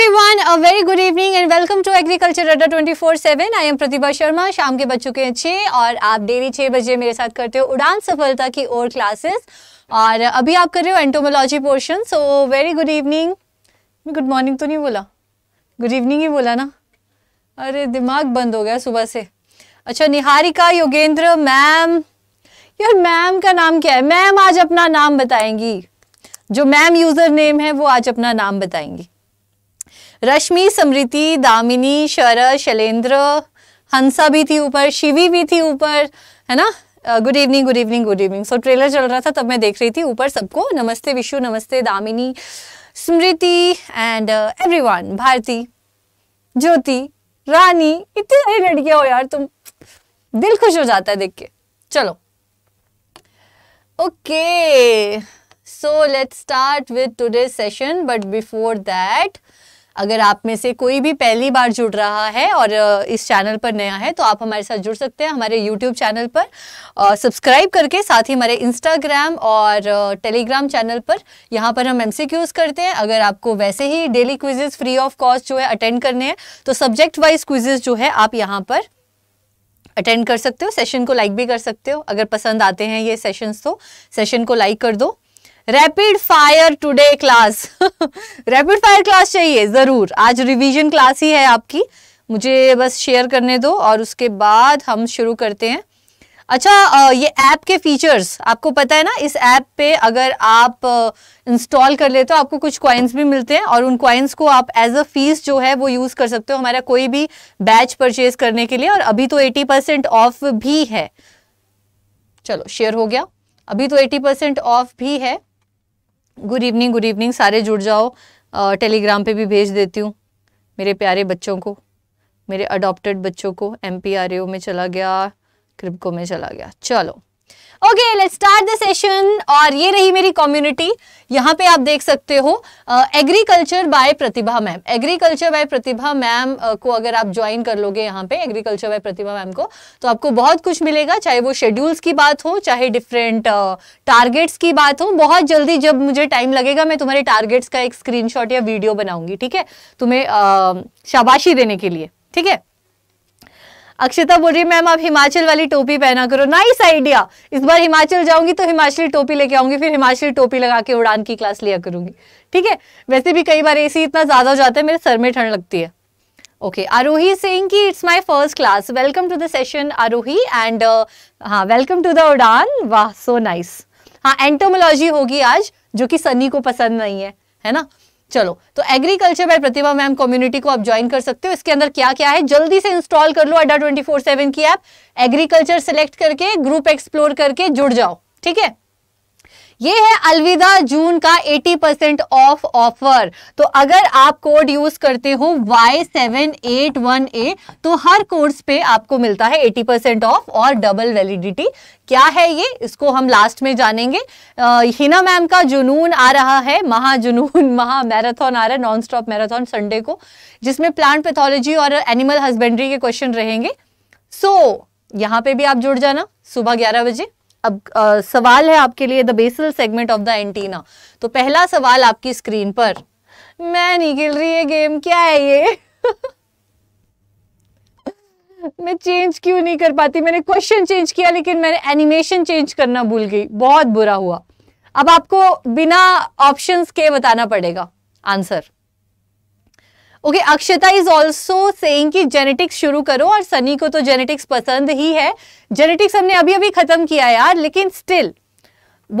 everyone, a very good evening and welcome to Agriculture Radar 24/7. I am Pratibha Sharma. शाम के बच्चों के छे और आप डेली छः बजे मेरे साथ करते हो उड़ान सफलता की और क्लासेस और अभी आप कर रहे हो entomology portion so very good evening good morning तो नहीं बोला गुड इवनिंग ही बोला ना अरे दिमाग बंद हो गया सुबह से अच्छा निहारिका योगेंद्र मैम यार मैम का नाम क्या है मैम आज अपना नाम बताएंगी जो मैम यूज़र नेम है वो आज अपना नाम बताएंगी रश्मि समृति दामिनी शरद शैलेंद्र हंसा भी थी ऊपर शिवी भी थी ऊपर है ना good evening good evening good evening so trailer चल रहा था तब मैं देख रही थी ऊपर सबको नमस्ते विशु नमस्ते Damini Smriti and everyone uh, Bharti Jyoti Rani इतनी सारी लड़कियां हो यार तुम दिल खुश हो जाता है देख के चलो okay so let's start with today session but before that अगर आप में से कोई भी पहली बार जुड़ रहा है और इस चैनल पर नया है तो आप हमारे साथ जुड़ सकते हैं हमारे यूट्यूब चैनल पर और सब्सक्राइब करके साथ ही हमारे इंस्टाग्राम और टेलीग्राम चैनल पर यहाँ पर हम एम करते हैं अगर आपको वैसे ही daily quizzes free of cost जो है अटेंड करने हैं तो सब्जेक्ट वाइज क्विजेज जो है आप यहाँ पर अटेंड कर सकते हो सेशन को लाइक भी कर सकते हो अगर पसंद आते हैं ये सेशंस तो सेशन को लाइक कर दो rapid fire today class rapid fire class चाहिए जरूर आज रिवीजन क्लास ही है आपकी मुझे बस शेयर करने दो और उसके बाद हम शुरू करते हैं अच्छा ये ऐप के फीचर्स आपको पता है ना इस ऐप पे अगर आप इंस्टॉल कर लेते हो आपको कुछ क्वाइंस भी मिलते हैं और उन क्वाइंस को आप एज अ फीस जो है वो यूज़ कर सकते हो हमारा कोई भी बैच परचेज करने के लिए और अभी तो 80 परसेंट ऑफ भी है चलो शेयर हो गया अभी तो 80 परसेंट ऑफ भी है गुड इवनिंग गुड इवनिंग सारे जुड़ जाओ टेलीग्राम पे भी भेज देती हूँ मेरे प्यारे बच्चों को मेरे अडॉप्टेड बच्चों को एम में चला गया क्रिपको में चला गया चलो okay let's start the session और ये रही मेरी कम्युनिटी यहाँ पे आप देख सकते हो agriculture by Pratibha ma'am agriculture by Pratibha ma'am को अगर आप ज्वाइन कर लोगे यहाँ पे एग्रीकल्चर बाय प्रतिभा मैम को तो आपको बहुत कुछ मिलेगा चाहे वो शेड्यूल्स की बात हो चाहे डिफरेंट टारगेट्स की बात हो बहुत जल्दी जब मुझे टाइम लगेगा मैं तुम्हारे टारगेट्स का एक स्क्रीन या वीडियो बनाऊंगी ठीक है तुम्हें शाबाशी देने के लिए ठीक है अक्षिता बोल रही है मैम आप हिमाचल वाली टोपी पहना करो नाइस आइडिया इस बार हिमाचल जाऊंगी तो हिमाचली टोपी लेके आऊंगी फिर हिमाचली टोपी लगा के उड़ान की क्लास लिया करूंगी ठीक है वैसे भी कई बार ए इतना ज्यादा हो जाता है मेरे सर में ठंड लगती है ओके आरोही सिंह की it's my first class welcome to the session Aarohi and हाँ वेलकम टू द उड़ान वाह सो नाइस हाँ एंटोमोलॉजी होगी आज जो कि सनी को पसंद नहीं है है ना चलो तो agriculture by Pratibha ma'am community को आप ज्वाइन कर सकते हो इसके अंदर क्या क्या है जल्दी से इंस्टॉल कर लो अड्डा ट्वेंटी फोर सेवन की ऐप एग्रीकल्चर सेलेक्ट करके ग्रुप एक्सप्लोर करके जुड़ जाओ ठीक है ये है अलविदा जून का 80 परसेंट ऑफ ऑफर तो अगर आप कोड यूज करते हो Y seven eight one A तो हर कोर्स पे आपको मिलता है 80 परसेंट ऑफ और डबल वैलिडिटी क्या है ये इसको हम लास्ट में जानेंगे आ, हिना मैम का जुनून आ रहा है महाजुनून महा मैराथन आ रहा है नॉन स्टॉप मैराथन संडे को जिसमें प्लांट पैथोलॉजी और एनिमल हस्बेंड्री के क्वेश्चन रहेंगे सो so, यहाँ पे भी आप जुड़ जाना सुबह ग्यारह बजे अब आ, सवाल है आपके लिए the basal segment of the antenna तो पहला सवाल आपकी स्क्रीन पर मैं नहीं खेल रही है गेम क्या है ये मैं चेंज क्यों नहीं कर पाती मैंने क्वेश्चन चेंज किया लेकिन मैंने एनिमेशन चेंज करना भूल गई बहुत बुरा हुआ अब आपको बिना ऑप्शंस के बताना पड़ेगा answer okay Akshata is also saying कि जेनेटिक्स शुरू करो और सनी को तो जेनेटिक्स पसंद ही है जेनेटिक्स हमने अभी अभी ख़त्म किया यार लेकिन स्टिल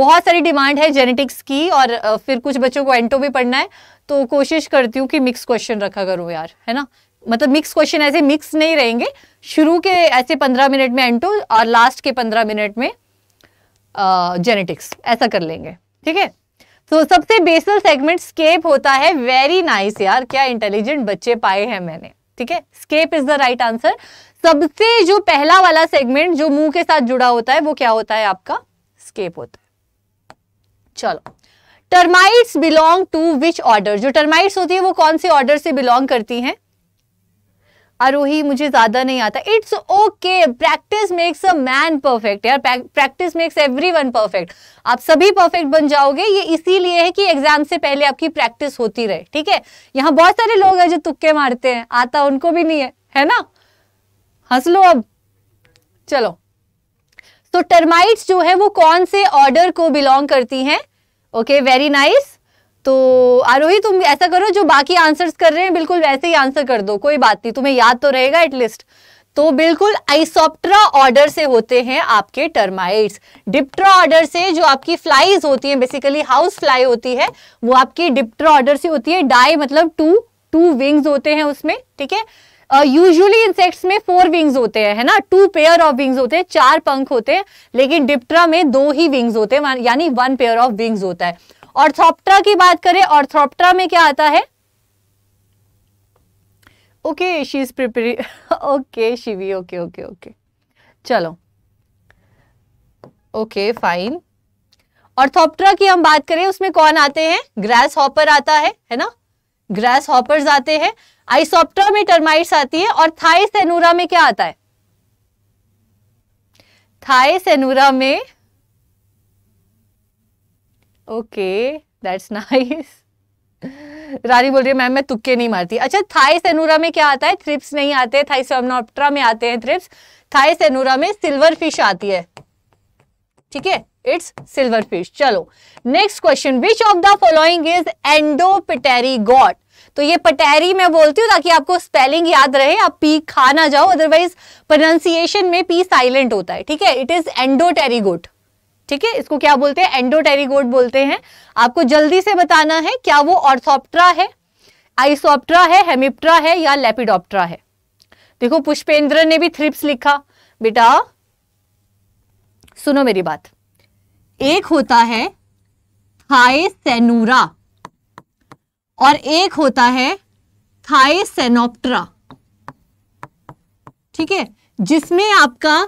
बहुत सारी डिमांड है जेनेटिक्स की और फिर कुछ बच्चों को एंटो भी पढ़ना है तो कोशिश करती हूँ कि मिक्स क्वेश्चन रखा करो यार है ना मतलब मिक्स क्वेश्चन ऐसे मिक्स नहीं रहेंगे शुरू के ऐसे पंद्रह मिनट में एंटो और लास्ट के पंद्रह मिनट में जेनेटिक्स ऐसा कर लेंगे ठीक है तो सबसे बेसल सेगमेंट स्केप होता है वेरी नाइस nice यार क्या इंटेलिजेंट बच्चे पाए हैं मैंने ठीक है scape is the right answer सबसे जो पहला वाला सेगमेंट जो मुंह के साथ जुड़ा होता है वो क्या होता है आपका स्केप होता है चलो termites belong to which order जो टर्माइट्स होती है वो कौन से ऑर्डर से बिलोंग करती हैं आरोही मुझे ज्यादा नहीं आता it's okay practice makes a man perfect यार practice makes every one perfect आप सभी परफेक्ट बन जाओगे ये इसीलिए है कि एग्जाम से पहले आपकी प्रैक्टिस होती रहे ठीक है यहाँ बहुत सारे लोग हैं जो तुक्के मारते हैं आता उनको भी नहीं है है ना हंस लो अब चलो तो टर्माइट्स जो है वो कौन से ऑर्डर को बिलोंग करती हैं ओके वेरी नाइस तो आरोही तुम ऐसा करो जो बाकी आंसर्स कर रहे हैं बिल्कुल वैसे ही आंसर कर दो कोई बात नहीं तुम्हें याद तो रहेगा एटलीस्ट तो बिल्कुल आइसोप्ट्रा ऑर्डर से होते हैं आपके टर्माइट्स डिप्ट्रा ऑर्डर से जो आपकी फ्लाइज होती हैं बेसिकली हाउस फ्लाई होती है वो आपकी डिप्ट्रा ऑर्डर से होती है डाई मतलब टू टू विंग्स होते हैं उसमें ठीक है यूजुअली इंसेक्ट्स में फोर विंग्स होते हैं है ना टू पेयर ऑफ विंग्स होते हैं चार पंख होते हैं लेकिन डिप्ट्रा में दो ही विंग्स होते हैं यानी वन पेयर ऑफ विंग्स होता है ऑर्थोप्ट्रा की बात करें ऑर्थोप्ट्रा में क्या आता है ओके शी इज प्रिपेरी okay Shivi okay okay okay चलो ओके फाइन ऑर्थोप्ट्रा की हम बात करें उसमें कौन आते हैं ग्रास हॉपर आता है है ना ग्रास हॉपर्स आते हैं आइसोप्ट्रा में टर्माइट्स आती है और थाइसेनूरा में क्या आता है थाइसेनूरा में ओके दैट्स नाइस रानी बोल रही है मैम मैं तुक्के नहीं मारती अच्छा थाइस एनूरा में क्या आता है थ्रिप्स नहीं आते थाइसोप्ट्रा में आते हैं थ्रिप्स थाइस एनूरा में सिल्वर फिश आती है ठीक है इट्स सिल्वर फिश चलो next question which of the following is पिटेरी गॉड तो ये पटेरी मैं बोलती हूँ ताकि आपको स्पेलिंग याद रहे आप पी खा ना जाओ अदरवाइज प्रोनाउंसिएशन में पी साइलेंट होता है ठीक है इट इज एंडोटेरी गोट ठीक है इसको क्या बोलते हैं एंडोटेरिगोट बोलते हैं आपको जल्दी से बताना है क्या वो ऑर्थोप्ट्रा है आइसोप्ट्रा है हेमिप्ट्रा है या लेपिडोप्ट्रा है देखो पुष्पेंद्र ने भी थ्रिप्स लिखा बेटा सुनो मेरी बात एक होता है थाएसेनूरा और एक होता है थाएसेनोप्ट्रा ठीक है जिसमें आपका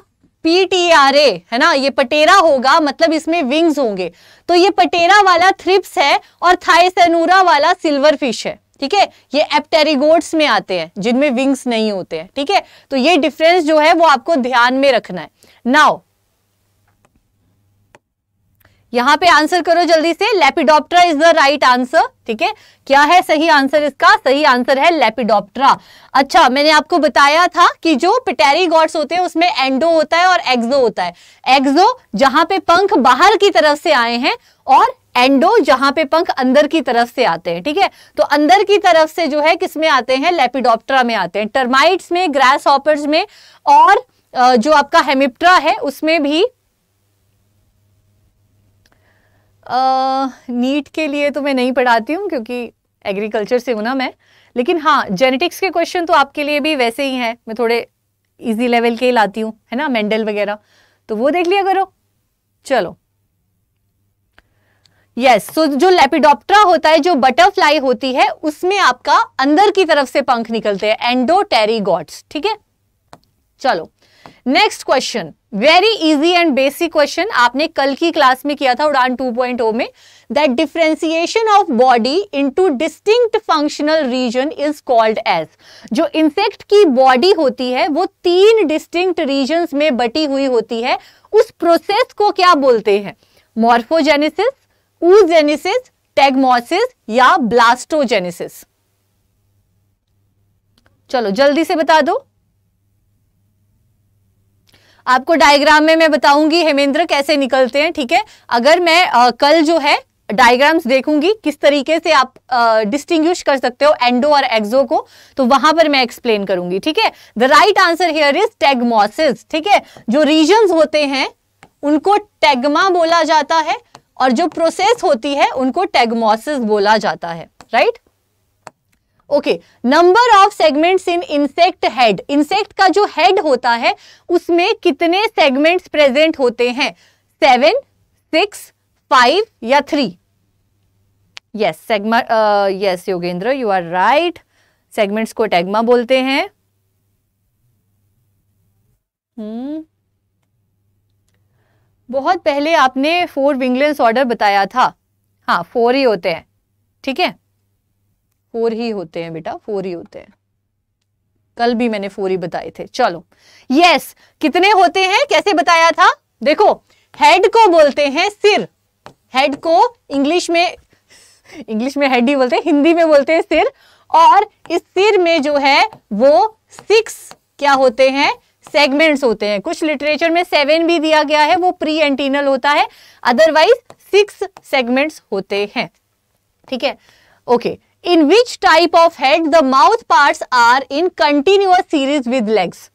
पीटीआरए है ना ये पटेरा होगा मतलब इसमें विंग्स होंगे तो ये पटेरा वाला थ्रिप्स है और थाईसेनूरा वाला सिल्वर फिश है ठीक है ये एप्टेरिगोड्स में आते हैं जिनमें विंग्स नहीं होते हैं ठीक है तो ये डिफरेंस जो है वो आपको ध्यान में रखना है नाउ यहाँ पे आंसर करो जल्दी से Lepidoptera is the right answer ठीक है क्या है सही आंसर इसका सही आंसर है लेपिडोप्टरा अच्छा मैंने आपको बताया था कि जो पिटेरी गॉड्स होते हैं उसमें एंडो होता है और एक्सो होता है एक्सो जहां पे पंख बाहर की तरफ से आए हैं और एंडो जहां पे पंख अंदर की तरफ से आते हैं ठीक है तो अंदर की तरफ से जो है किसमें आते हैं लेपिडोप्टरा में आते हैं टर्माइट्स में ग्रास ऑपर्स में और जो आपका हेमिप्ट्रा है उसमें भी नीट uh, के लिए तो मैं नहीं पढ़ाती हूँ क्योंकि एग्रीकल्चर से हूँ ना मैं लेकिन हाँ जेनेटिक्स के क्वेश्चन तो आपके लिए भी वैसे ही हैं मैं थोड़े इजी लेवल के ही लाती हूँ है ना मेंडल वगैरह तो वो देख लिया करो चलो यस yes, सो so जो लेपिडोप्टरा होता है जो बटरफ्लाई होती है उसमें आपका अंदर की तरफ से पंख निकलते हैं एंडोटेरी ठीक है चलो next question very easy and basic question आपने कल की क्लास में किया था उड़ान 2.0 में that differentiation of body into distinct functional region is called as जो इंसेक्ट की बॉडी होती है वो तीन डिस्टिंक्ट रीजन में बटी हुई होती है उस प्रोसेस को क्या बोलते हैं मॉर्फोजेनेसिस ऊजेनेसिस टेगमोसिस या ब्लास्टोजेनेसिस चलो जल्दी से बता दो आपको डायग्राम में मैं बताऊंगी हेमेंद्र कैसे निकलते हैं ठीक है अगर मैं आ, कल जो है डायग्राम्स देखूंगी किस तरीके से आप डिस्टिंग्विश कर सकते हो एंडो और एक्सो को तो वहां पर मैं एक्सप्लेन करूंगी ठीक है the right answer here is tagmosis ठीक है जो रीजन होते हैं उनको टेगमा बोला जाता है और जो प्रोसेस होती है उनको टेगमोसिस बोला जाता है right right? Okay number of segments in insect head insect का जो हेड होता है उसमें कितने सेगमेंट्स प्रेजेंट होते हैं सेवन सिक्स फाइव या three yes segment yes Yogendra you are right segments को टैगमा बोलते हैं hmm. बहुत पहले आपने फोर विंगलेंस ऑर्डर बताया था हाँ फोर ही होते हैं ठीक है फोर ही होते हैं बेटा फोर ही होते हैं कल भी मैंने फोर ही बताए थे चलो यस कितने होते हैं कैसे बताया था देखो हेड को बोलते हैं सिर हेड को इंग्लिश में इंग्लिश में हेड ही बोलते हैं हिंदी में बोलते हैं सिर और इस सिर में जो है वो सिक्स क्या होते हैं सेगमेंट्स होते हैं कुछ लिटरेचर में सेवन भी दिया गया है वो प्री एंटीनल होता है अदरवाइज सिक्स सेगमेंट्स होते हैं ठीक है okay okay. In which type of head the mouth part are in continuous series with legs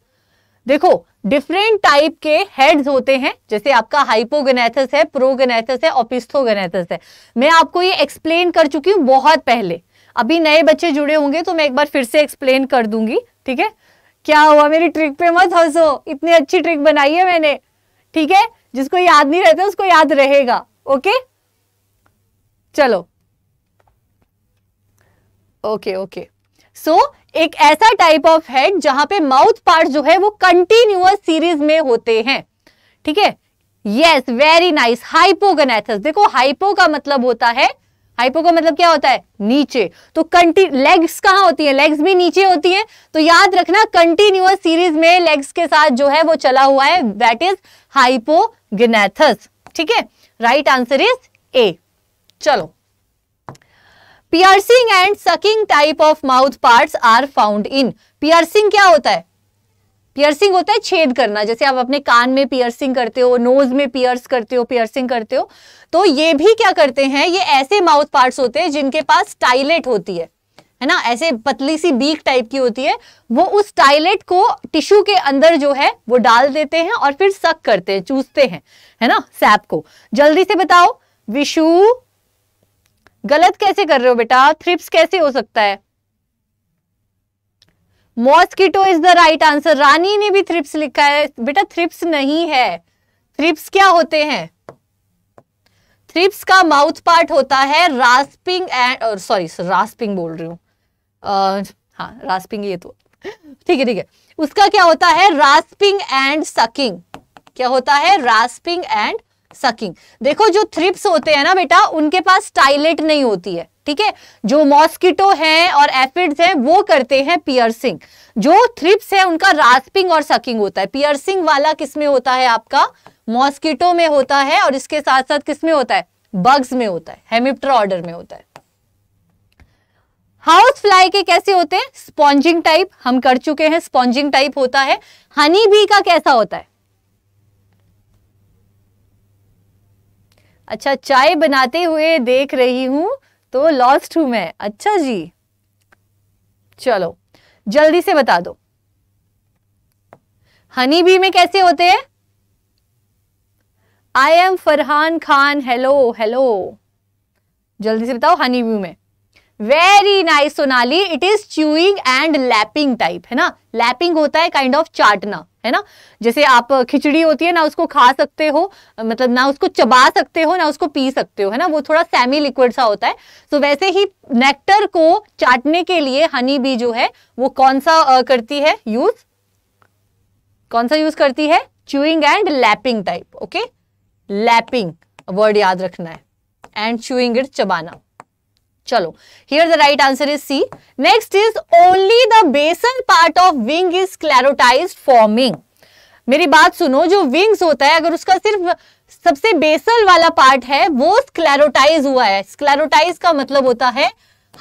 देखो डिफरेंट टाइप के हेड्स होते हैं जैसे आपका हाइपोगेनेथस है प्रोगेनेथस है और है मैं आपको ये एक्सप्लेन कर चुकी हूँ बहुत पहले अभी नए बच्चे जुड़े होंगे तो मैं एक बार फिर से एक्सप्लेन कर दूंगी ठीक है क्या हुआ मेरी ट्रिक पे मत हंसो इतनी अच्छी ट्रिक बनाई है मैंने ठीक है जिसको याद नहीं रहता उसको याद रहेगा ओके चलो ओके ओके सो एक ऐसा टाइप ऑफ हेड जहां पे माउथ पार्ट जो है वो कंटिन्यूअस सीरीज में होते हैं ठीक है यस वेरी नाइस हाइपोगनेथस देखो हाइपो का मतलब होता है हाइपो का मतलब क्या होता है नीचे तो कंटी लेग्स कहां होती है लेग्स भी नीचे होती है तो याद रखना कंटिन्यूअस सीरीज में लेग्स के साथ जो है वो चला हुआ है दैट इज हाइपोगनेथस ठीक है राइट आंसर इज ए चलो piercing and sucking type of mouth parts are found in piercing क्या होता है पियर्सिंग होता है छेद करना जैसे आप अपने कान में पियर्सिंग करते हो नोज में पियर्स करते हो पियर्सिंग करते हो तो ये भी क्या करते हैं ये ऐसे माउथ पार्ट्स होते हैं जिनके पास टाइलेट होती है है ना ऐसे पतली सी बीक टाइप की होती है वो उस टाइलेट को टिश्यू के अंदर जो है वो डाल देते हैं और फिर सक करते हैं चूसते हैं है ना सैप को जल्दी से बताओ विशु गलत कैसे कर रहे हो बेटा थ्रिप्स कैसे हो सकता है mosquito is the right answer Rani ने भी थ्रिप्स लिखा है बेटा थ्रिप्स नहीं है थ्रिप्स क्या होते हैं थ्रिप्स का माउथ पार्ट होता है रास्पिंग एंड सॉरी रास्पिंग बोल रही uh, हाँ रास्पिंग ये तो ठीक है ठीक है उसका क्या होता है रास्पिंग एंड सकिंग क्या होता है रास्पिंग एंड सकिंग देखो जो थ्रिप्स होते हैं ना बेटा उनके पास टाइलेट नहीं होती है ठीक है जो मॉस्किटो है और एफिड्स हैं वो करते हैं पियर्सिंग जो थ्रिप्स है उनका रास्पिंग और सकिंग होता है पियर्सिंग वाला किसमें होता है आपका मॉस्किटो में होता है और इसके साथ साथ किसमें होता है बग्स में होता है हेमिप्टर ऑर्डर में होता है हाउस फ्लाई के कैसे होते हैं स्पॉन्जिंग टाइप हम कर चुके हैं स्पॉन्जिंग टाइप होता है हनी बी का कैसा होता है अच्छा चाय बनाते हुए देख रही हूं तो लॉस्ट हूं मैं अच्छा जी चलो जल्दी से बता दो हनी बी में कैसे होते हैं I am Farhan Khan hello hello जल्दी से बताओ हनी बी में very nice Sonali it is chewing and lapping type है ना लैपिंग होता है काइंड ऑफ चाटना है ना जैसे आप खिचड़ी होती है ना उसको खा सकते हो मतलब ना उसको चबा सकते हो ना उसको पी सकते हो है ना वो थोड़ा सेमी लिक्विड सा होता है सो तो so, वैसे ही नेक्टर को चाटने के लिए हनी भी जो है वो कौन सा आ, करती है यूज कौन सा यूज करती है chewing and lapping type okay lapping word याद रखना है एंड च्यूइंग इट चबाना चलो here the right answer is C next is only the basal part of wing is क्लैरोटाइज फॉर्मिंग मेरी बात सुनो जो विंग्स होता है अगर उसका सिर्फ सबसे बेसल वाला पार्ट है वो स्क्लेरोटाइज हुआ है स्क्लेरोटाइज का मतलब होता है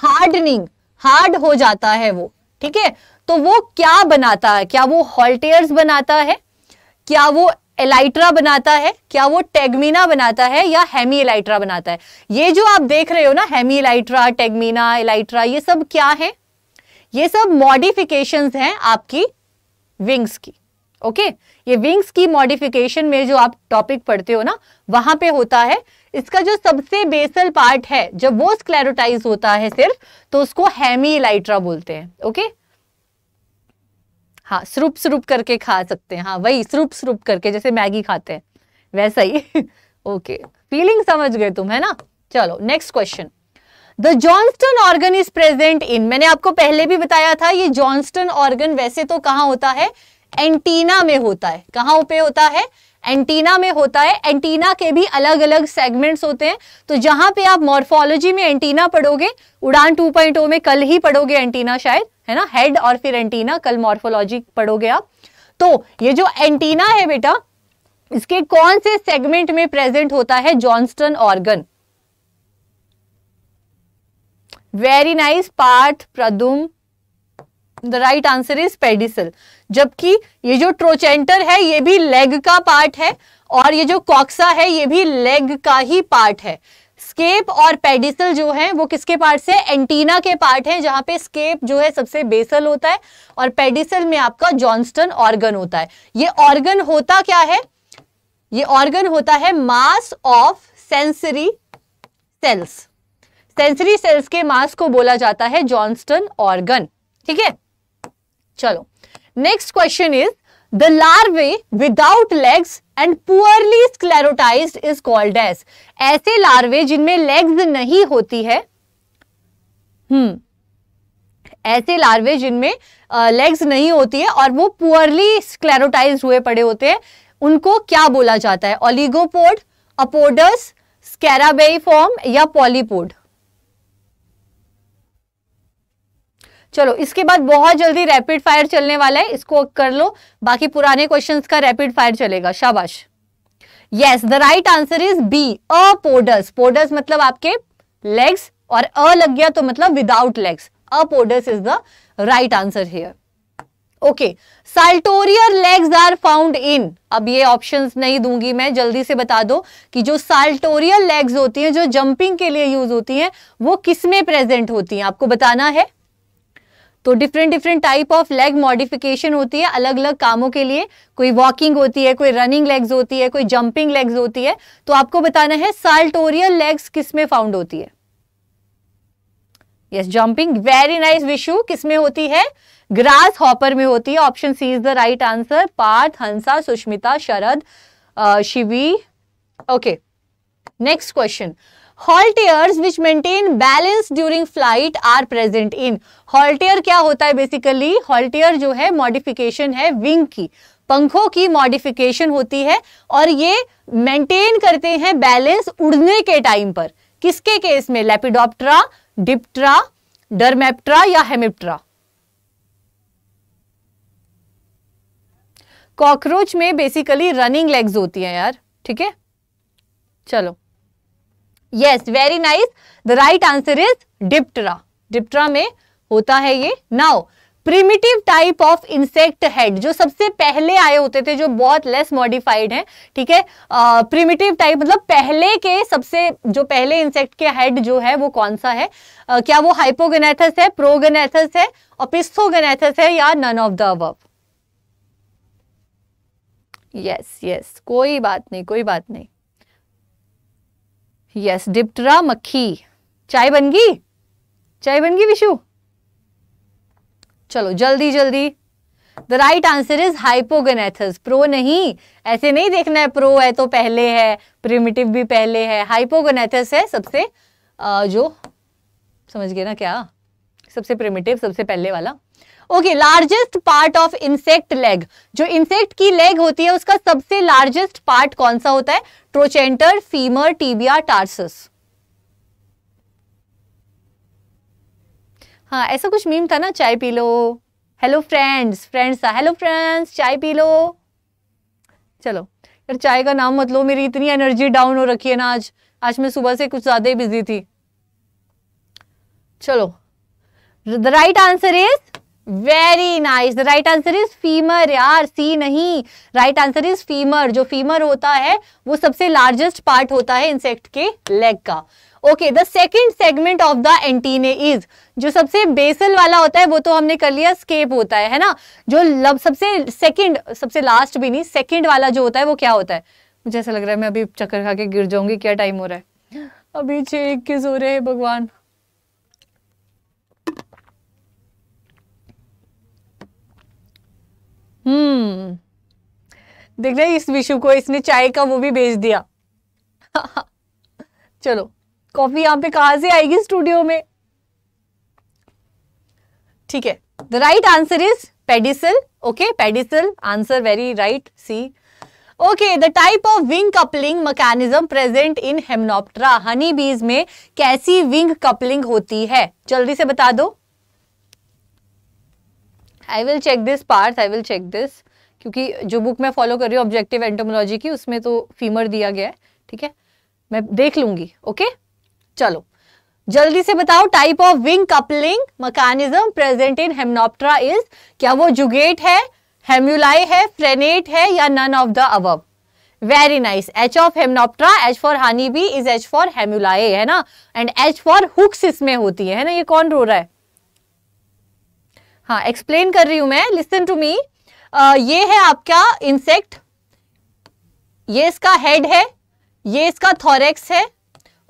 हार्डनिंग हार्ड हो जाता है वो ठीक है तो वो क्या बनाता है क्या वो हॉल्टेयर्स बनाता है क्या वो एलाइट्रा बनाता है क्या वो टेगमीना बनाता है या हेमी एलाइट्रा बनाता है ये जो आप देख रहे हो ना हेमी एलाइट्रा टेगमीना एलाइट्रा ये सब क्या है ये सब मॉडिफिकेशन हैं आपकी विंग्स की ओके ये विंग्स की मॉडिफिकेशन में जो आप टॉपिक पढ़ते हो ना वहां पे होता है इसका जो सबसे बेसल पार्ट है जब वो स्क्लेरोटाइज होता है सिर्फ तो उसको हेमी एलाइट्रा बोलते हैं ओके okay? हाँ स्रूप स्रूप करके खा सकते हैं हाँ वही स्रूप स्रूप करके जैसे मैगी खाते हैं वैसा ही ओके फीलिंग समझ गए तुम है ना चलो next question the Johnston organ is present in मैंने आपको पहले भी बताया था ये जॉन्स्टन ऑर्गन वैसे तो कहाँ होता है एंटीना में होता है कहाँ पे होता है एंटीना में होता है एंटीना के भी अलग अलग सेगमेंट्स होते हैं तो जहां पे आप मॉर्फोलॉजी में एंटीना पढ़ोगे उड़ान 2.0 में कल ही पढ़ोगे एंटीना शायद है ना हेड और फिर एंटीना कल मॉर्फोलॉजी पढ़ोगे आप तो ये जो एंटीना है बेटा इसके कौन से सेगमेंट में प्रेजेंट होता है Johnston organ very nice Parth Pradum the right answer is pedicel जबकि ये जो ट्रोचेंटर है ये भी लेग का पार्ट है और ये जो कॉक्सा है ये भी लेग का ही पार्ट है स्केप और पेडिसल जो है वो किसके पार्ट से एंटीना के पार्ट है जहां पे स्केप जो है सबसे बेसल होता है और पेडिसल में आपका जॉन्स्टन ऑर्गन होता है ये ऑर्गन होता क्या है ये ऑर्गन होता है mass of sensory cells sensory cells के मास को बोला जाता है जॉन्स्टन ऑर्गन ठीक है चलो next question is The larvae without legs and poorly sclerotized is called as ऐसे larvae जिनमें legs नहीं होती है हम्म ऐसे लार्वे जिनमें लेग्स नहीं होती है और वो पुअरली स्क्लेरोटाइज हुए पड़े होते हैं उनको क्या बोला जाता है ओलिगोपोड अपोडस स्कैराबेई फॉर्म या पॉलीपोड चलो इसके बाद बहुत जल्दी रैपिड फायर चलने वाला है इसको कर लो बाकी पुराने क्वेश्चंस का रैपिड फायर चलेगा शाबाश yes the right answer is B apodous podous मतलब आपके लेग्स और अ लग गया तो मतलब without legs apodous is the right answer here okay saltatorial legs are found in अब ये ऑप्शंस नहीं दूंगी मैं जल्दी से बता दो कि जो साल्टोरियल लेग्स होती हैं जो जंपिंग के लिए यूज होती हैं वो किस में प्रेजेंट होती हैं आपको बताना है तो different different type of leg modification होती है अलग अलग कामों के लिए कोई वॉकिंग होती है कोई रनिंग लेग्स होती है कोई जंपिंग लेग्स होती है तो आपको बताना है साल्टोरियल लेग्स किस में फाउंड होती है yes jumping very nice Vishu किसमें होती है ग्रास हॉपर में होती है option C is the right answer Parth Hansa Sushmita Sharad Shivi okay next question halteres which maintain balance during flight are present in halteres क्या होता है बेसिकली हॉल्टेयर जो है मॉडिफिकेशन है विंग की पंखों की मॉडिफिकेशन होती है और ये मेंटेन करते हैं बैलेंस उड़ने के टाइम पर किसके केस में लेपिडोप्ट्रा डिप्ट्रा डरमेप्ट्रा या हेमिप्ट्रा कॉकरोच में बेसिकली रनिंग लेग्स होती हैं यार ठीक है चलो yes very nice the right answer is Diptera Diptera में होता है ये now primitive type of insect head जो सबसे पहले आए होते थे जो बहुत लेस मॉडिफाइड हैं ठीक है प्रिमिटिव टाइप मतलब पहले के सबसे जो पहले इंसेक्ट के हेड जो है वो कौन सा है uh, क्या वो हाइपोगेनेथस है प्रोगेनेथस है और है या none of the above yes yes कोई बात नहीं कोई बात नहीं यस डिप्टरा मक्खी चाय बन गई चाय बन गई विशु चलो जल्दी जल्दी the right answer is hypognathous pro नहीं ऐसे नहीं देखना है प्रो है तो पहले है प्रिमिटिव भी पहले है हाइपोगेनेथस है सबसे आ, जो समझ गए ना क्या सबसे प्रिमिटिव सबसे पहले वाला okay largest part of insect leg जो इंसेक्ट की लेग होती है उसका सबसे लार्जेस्ट पार्ट कौन सा होता है ट्रोचेंटर फीमर टीबिया टार्सस हाँ ऐसा कुछ मीम था ना चाय पी लो हेलो फ्रेंड्स फ्रेंड्स था हेलो फ्रेंड्स चाय पी लो चलो यार चाय का नाम मत लो मेरी इतनी एनर्जी डाउन हो रखी है ना आज आज मैं सुबह से कुछ ज़्यादा ही बिजी थी चलो the right answer is very nice the right answer is femur यार सी नहीं राइट आंसर इज फीमर जो फीमर होता है वो सबसे लार्जेस्ट पार्ट होता है इंसेक्ट के लेग का okay the second segment of the antennae is जो सबसे बेसल वाला होता है वो तो हमने कर लिया स्केप होता है है ना जो लब सबसे सेकेंड सबसे लास्ट भी नहीं सेकेंड वाला जो होता है वो क्या होता है मुझे ऐसा लग रहा है मैं अभी चक्कर खा के गिर जाऊंगी क्या टाइम हो रहा है अभी छह इक्कीस हो रहे हैं भगवान हम्म देख रहे इस विशु को इसने चाय का वो भी बेच दिया चलो कॉफी यहां पे कहा से आएगी स्टूडियो में ठीक है the right answer is pedicel okay pedicel answer very right C okay the type of wing coupling mechanism present in Hymenoptera honey bees में कैसी विंग कपलिंग होती है जल्दी से बता दो I will check this part I will check this क्योंकि जो बुक मैं फॉलो कर रही हूँ ऑब्जेक्टिव एंटोमोलॉजी की उसमें तो फीमर दिया गया है ठीक है मैं देख लूंगी ओके चलो जल्दी से बताओ type of wing coupling mechanism present in Hymenoptera is क्या वो जुगेट है हेम्यूलाई है फ्रेनेट है या none of the above very nice H of Hymenoptera H for honey bee is H for hamuli है ना एंड एच फॉर हुक्स इसमें होती है ना ये कौन रो रहा है हाँ एक्सप्लेन कर रही हूं मैं लिसन टू मी ये है आपका इंसेक्ट ये इसका हेड है ये इसका थॉरेक्स है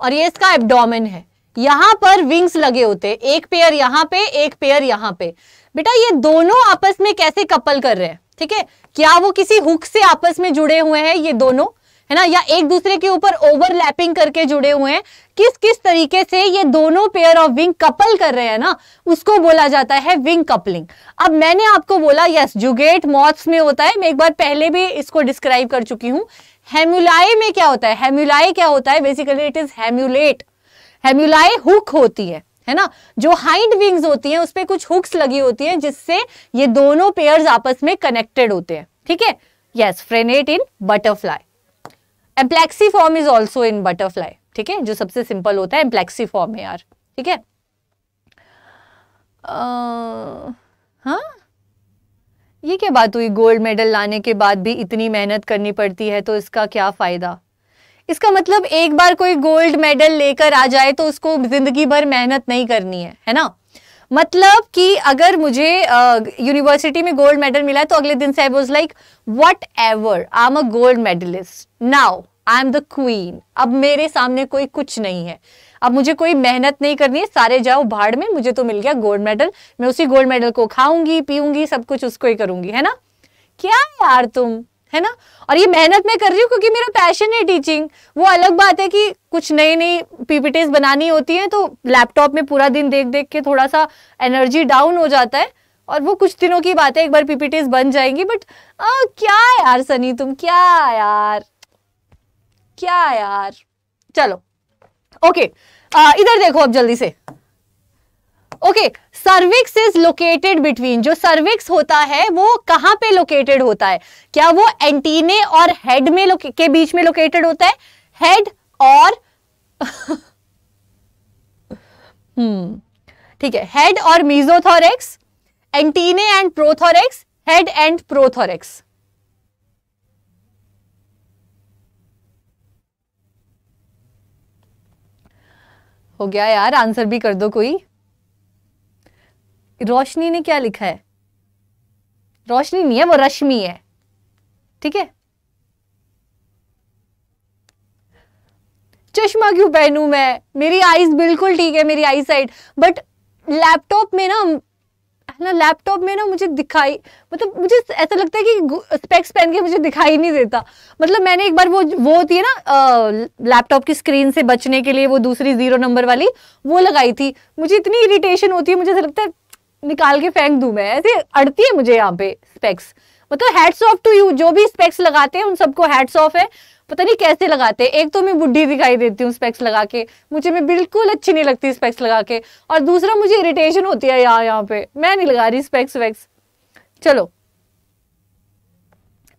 और ये इसका एब्डोमेन है यहाँ पर विंग्स लगे होते हैं एक पेयर यहाँ पे एक पेयर यहाँ पे बेटा ये दोनों आपस में कैसे कपल कर रहे हैं ठीक है क्या वो किसी हुक से आपस में जुड़े हुए हैं ये दोनों है ना या एक दूसरे के ऊपर ओवरलैपिंग करके जुड़े हुए हैं किस किस तरीके से ये दोनों पेयर ऑफ विंग कपल कर रहे हैं ना उसको बोला जाता है विंग कपलिंग अब मैंने आपको बोला यस जुगेट मॉथ्स में होता है मैं एक बार पहले भी इसको डिस्क्राइब कर चुकी हूँ हेम्यूलाई में क्या होता है हेम्यूलाई क्या होता है basically it is hamulate hamuli hook होती है है ना जो हाइंड विंग्स होती हैं उस पर कुछ हुक्स लगी होती हैं जिससे ये दोनों पेयर्स आपस में कनेक्टेड होते हैं ठीक है yes frenate in butterfly amplexiform is also in butterfly ठीक है जो सबसे सिंपल होता है एम्प्लेक्सी फॉर्म है यार ठीक है हाँ ये क्या बात हुई गोल्ड मेडल लाने के बाद भी इतनी मेहनत करनी पड़ती है तो इसका क्या फ़ायदा इसका मतलब एक बार कोई गोल्ड मेडल लेकर आ जाए तो उसको ज़िंदगी भर मेहनत नहीं करनी है है ना मतलब कि अगर मुझे यूनिवर्सिटी में गोल्ड मेडल मिला है तो अगले दिन से I was like whatever I am a gold medalist now I am the queen अब मेरे सामने कोई कुछ नहीं है अब मुझे कोई मेहनत नहीं करनी है सारे जाओ भाड़ में मुझे तो मिल गया गोल्ड मेडल मैं उसी गोल्ड मेडल को खाऊंगी पीऊंगी सब कुछ उसको ही करूंगी है ना क्या यार तुम है ना और ये मेहनत मैं कर रही हूँ क्योंकि मेरा पैशन है टीचिंग वो अलग बात है कि कुछ नई नई पीपीटीज बनानी होती है तो लैपटॉप में पूरा दिन देख देख के थोड़ा सा एनर्जी डाउन हो जाता है और वो कुछ दिनों की बात है एक बार पीपीटीज बन जाएंगी बट आ, क्या यार सनी तुम क्या यार क्या यार चलो ओके okay, इधर देखो अब जल्दी से okay cervix is located between जो सर्विक्स होता है वो कहां पे लोकेटेड होता है क्या वो एंटीने और हेड में के बीच में लोकेटेड होता है हेड और हम्म, ठीक है हेड और mesothorax antennae and prothorax head and prothorax हो गया यार आंसर भी कर दो कोई रोशनी ने क्या लिखा है रोशनी नहीं है वो रश्मि है ठीक है चश्मा क्यों पहनू मैं मेरी आईज बिल्कुल ठीक है मेरी आई साइड बट लैपटॉप में ना है ना लैपटॉप में ना मुझे दिखाई मतलब मुझे ऐसा लगता है कि स्पेक्स पहन के मुझे दिखाई नहीं देता मतलब मैंने एक बार वो वो होती है ना लैपटॉप की स्क्रीन से बचने के लिए वो दूसरी जीरो नंबर वाली वो लगाई थी मुझे इतनी इरिटेशन होती है मुझे ऐसा लगता है निकाल के फेंक दू मैं ऐसे अड़ती है मुझे यहाँ पे स्पेक्स मतलब हैड्स ऑफ टू यू जो भी स्पेक्स लगाते हैं उन सबको हैड्स ऑफ है पता नहीं कैसे लगाते एक तो मैं बुढ़ी दिखाई देती हूँ स्पेक्स लगा के मुझे मैं बिल्कुल अच्छी नहीं लगती स्पेक्स लगा के और दूसरा मुझे इरिटेशन होती है यहाँ यहाँ पे मैं नहीं लगा रही स्पेक्स वेक्स चलो